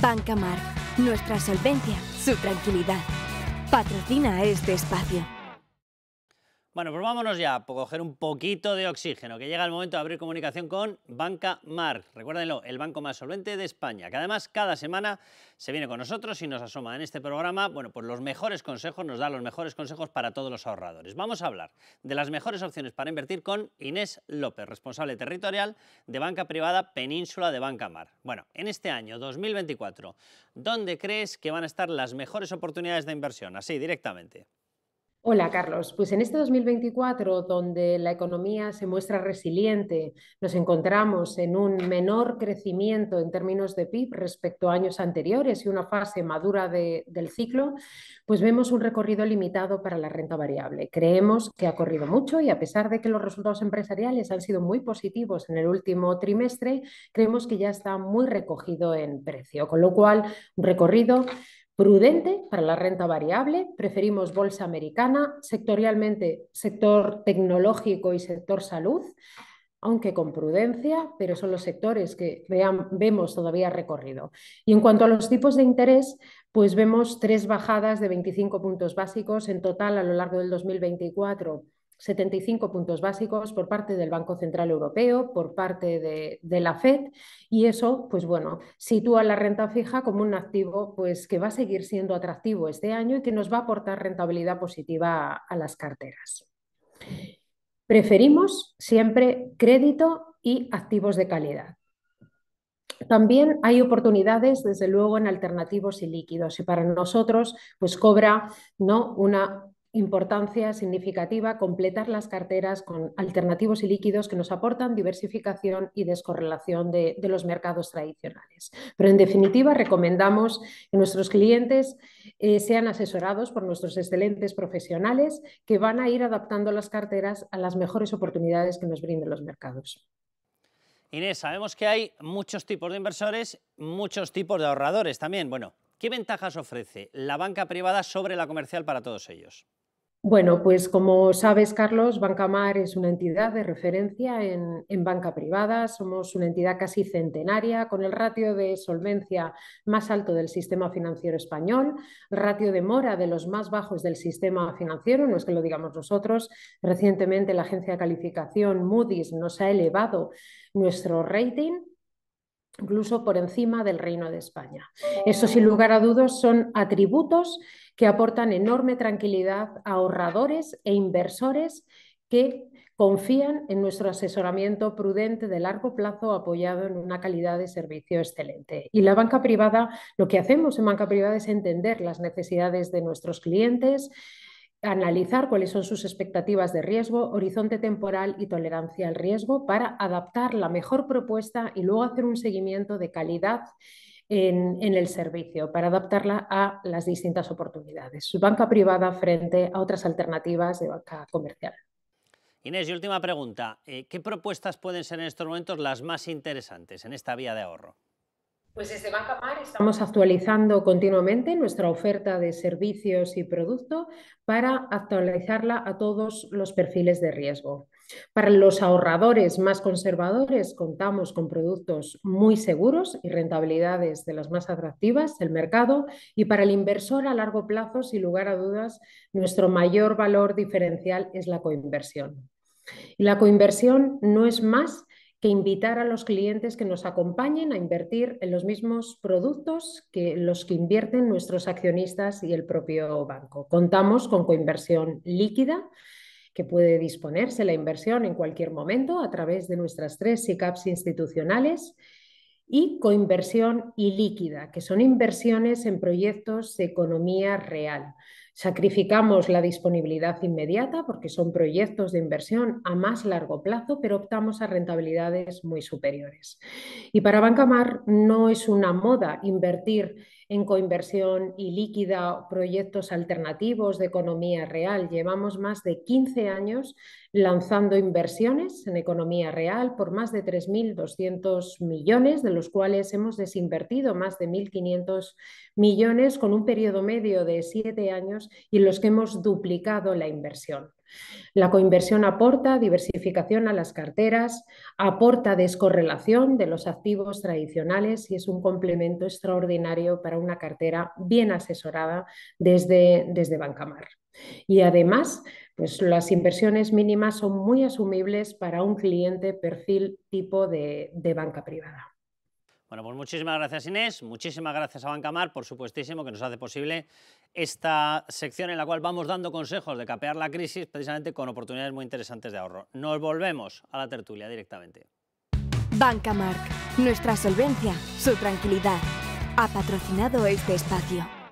Banca Mar, nuestra solvencia, su tranquilidad. Patrocina este espacio. Bueno, pues vámonos ya a coger un poquito de oxígeno, que llega el momento de abrir comunicación con Banca Mar. Recuérdenlo, el banco más solvente de España, que además cada semana se viene con nosotros y nos asoma en este programa, bueno, pues los mejores consejos, nos da los mejores consejos para todos los ahorradores. Vamos a hablar de las mejores opciones para invertir con Inés López, responsable territorial de banca privada Península de Banca Mar. Bueno, en este año 2024, ¿dónde crees que van a estar las mejores oportunidades de inversión? Así, directamente. Hola, Carlos. Pues en este 2024, donde la economía se muestra resiliente, nos encontramos en un menor crecimiento en términos de PIB respecto a años anteriores y una fase madura del ciclo, pues vemos un recorrido limitado para la renta variable. Creemos que ha corrido mucho y a pesar de que los resultados empresariales han sido muy positivos en el último trimestre, creemos que ya está muy recogido en precio, con lo cual un recorrido prudente para la renta variable. Preferimos bolsa americana, sectorialmente sector tecnológico y sector salud, aunque con prudencia, pero son los sectores que vean, vemos todavía recorrido. Y en cuanto a los tipos de interés, pues vemos tres bajadas de 25 puntos básicos en total a lo largo del 2024 75 puntos básicos por parte del Banco Central Europeo, por parte de, la FED, y eso, pues bueno, sitúa la renta fija como un activo pues, que va a seguir siendo atractivo este año y que nos va a aportar rentabilidad positiva a, las carteras. Preferimos siempre crédito y activos de calidad. También hay oportunidades, desde luego, en alternativos y líquidos, y para nosotros, pues cobra ¿no? una importancia significativa completar las carteras con alternativos y líquidos que nos aportan diversificación y descorrelación de, los mercados tradicionales. Pero en definitiva, recomendamos que nuestros clientes eh, sean asesorados por nuestros excelentes profesionales que van a ir adaptando las carteras a las mejores oportunidades que nos brinden los mercados. Inés, sabemos que hay muchos tipos de inversores, muchos tipos de ahorradores también. Bueno, ¿qué ventajas ofrece la banca privada sobre la comercial para todos ellos? Bueno, pues como sabes, Carlos, Banca Mar es una entidad de referencia en, en, banca privada. Somos una entidad casi centenaria, con el ratio de solvencia más alto del sistema financiero español, ratio de mora de los más bajos del sistema financiero, no es que lo digamos nosotros. Recientemente la agencia de calificación Moody's nos ha elevado nuestro rating incluso por encima del Reino de España. Eso, sin lugar a dudas, son atributos que aportan enorme tranquilidad a ahorradores e inversores que confían en nuestro asesoramiento prudente de largo plazo apoyado en una calidad de servicio excelente. Y la banca privada, lo que hacemos en banca privada es entender las necesidades de nuestros clientes, analizar cuáles son sus expectativas de riesgo, horizonte temporal y tolerancia al riesgo para adaptar la mejor propuesta y luego hacer un seguimiento de calidad en, el servicio para adaptarla a las distintas oportunidades. Su Banca privada frente a otras alternativas de banca comercial. Inés, y última pregunta. Eh, ¿Qué propuestas pueden ser en estos momentos las más interesantes en esta vía de ahorro? Pues desde Mar estamos actualizando continuamente nuestra oferta de servicios y producto para actualizarla a todos los perfiles de riesgo. Para los ahorradores más conservadores contamos con productos muy seguros y rentabilidades de las más atractivas del mercado y para el inversor a largo plazo, sin lugar a dudas, nuestro mayor valor diferencial es la coinversión. Y la coinversión no es más que invitar a los clientes que nos acompañen a invertir en los mismos productos que los que invierten nuestros accionistas y el propio banco. Contamos con coinversión líquida que puede disponerse la inversión en cualquier momento a través de nuestras tres SICAPs institucionales y coinversión ilíquida, que son inversiones en proyectos de economía real Sacrificamos la disponibilidad inmediata porque son proyectos de inversión a más largo plazo, pero optamos a rentabilidades muy superiores. Y para Bancamar no es una moda invertir en coinversión y líquida, proyectos alternativos de economía real. Llevamos más de 15 años lanzando inversiones en economía real por más de 3.200 millones, de los cuales hemos desinvertido más de 1.500 millones con un periodo medio de 7 años y los que hemos duplicado la inversión. La coinversión aporta diversificación a las carteras, aporta descorrelación de los activos tradicionales y es un complemento extraordinario para una cartera bien asesorada desde, desde Bancamar. Y además, pues las inversiones mínimas son muy asumibles para un cliente perfil tipo de banca privada. Bueno, pues muchísimas gracias Inés, muchísimas gracias a Bancamar, por supuestísimo, que nos hace posible esta sección en la cual vamos dando consejos de capear la crisis precisamente con oportunidades muy interesantes de ahorro. Nos volvemos a la tertulia directamente. Bancamar, nuestra solvencia, su tranquilidad. Ha patrocinado este espacio.